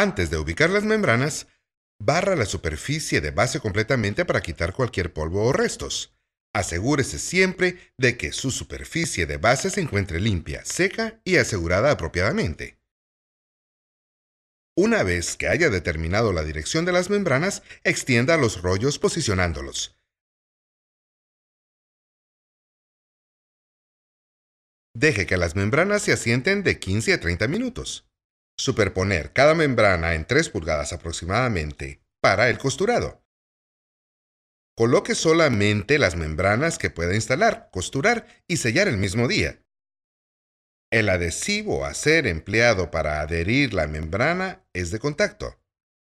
Antes de ubicar las membranas, barra la superficie de base completamente para quitar cualquier polvo o restos. Asegúrese siempre de que su superficie de base se encuentre limpia, seca y asegurada apropiadamente. Una vez que haya determinado la dirección de las membranas, extienda los rollos posicionándolos. Deje que las membranas se asienten de 15 a 30 minutos. Superponer cada membrana en 3 pulgadas aproximadamente para el costurado. Coloque solamente las membranas que pueda instalar, costurar y sellar el mismo día. El adhesivo a ser empleado para adherir la membrana es de contacto,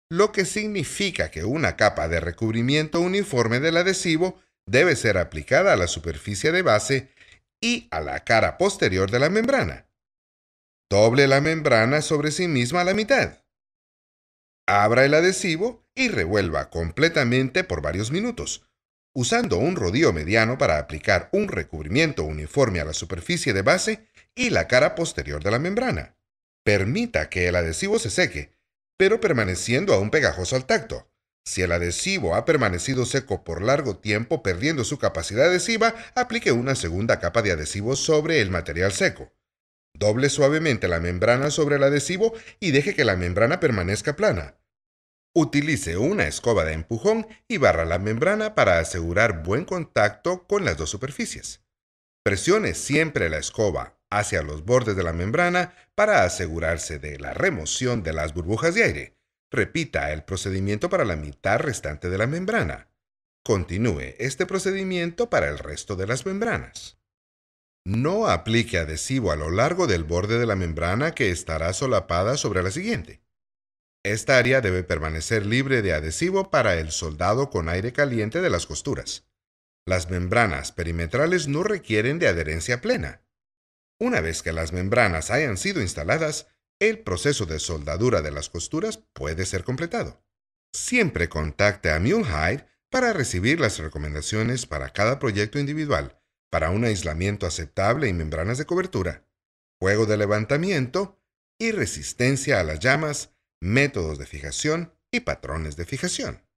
lo que significa que una capa de recubrimiento uniforme del adhesivo debe ser aplicada a la superficie de base y a la cara posterior de la membrana. Doble la membrana sobre sí misma a la mitad. Abra el adhesivo y revuelva completamente por varios minutos, usando un rodillo mediano para aplicar un recubrimiento uniforme a la superficie de base y la cara posterior de la membrana. Permita que el adhesivo se seque, pero permaneciendo aún pegajoso al tacto. Si el adhesivo ha permanecido seco por largo tiempo perdiendo su capacidad adhesiva, aplique una segunda capa de adhesivo sobre el material seco. Doble suavemente la membrana sobre el adhesivo y deje que la membrana permanezca plana. Utilice una escoba de empujón y barra la membrana para asegurar buen contacto con las dos superficies. Presione siempre la escoba hacia los bordes de la membrana para asegurarse de la remoción de las burbujas de aire. Repita el procedimiento para la mitad restante de la membrana. Continúe este procedimiento para el resto de las membranas. No aplique adhesivo a lo largo del borde de la membrana que estará solapada sobre la siguiente. Esta área debe permanecer libre de adhesivo para el soldado con aire caliente de las costuras. Las membranas perimetrales no requieren de adherencia plena. Una vez que las membranas hayan sido instaladas, el proceso de soldadura de las costuras puede ser completado. Siempre contacte a Mulehide para recibir las recomendaciones para cada proyecto individual para un aislamiento aceptable y membranas de cobertura, juego de levantamiento y resistencia a las llamas, métodos de fijación y patrones de fijación.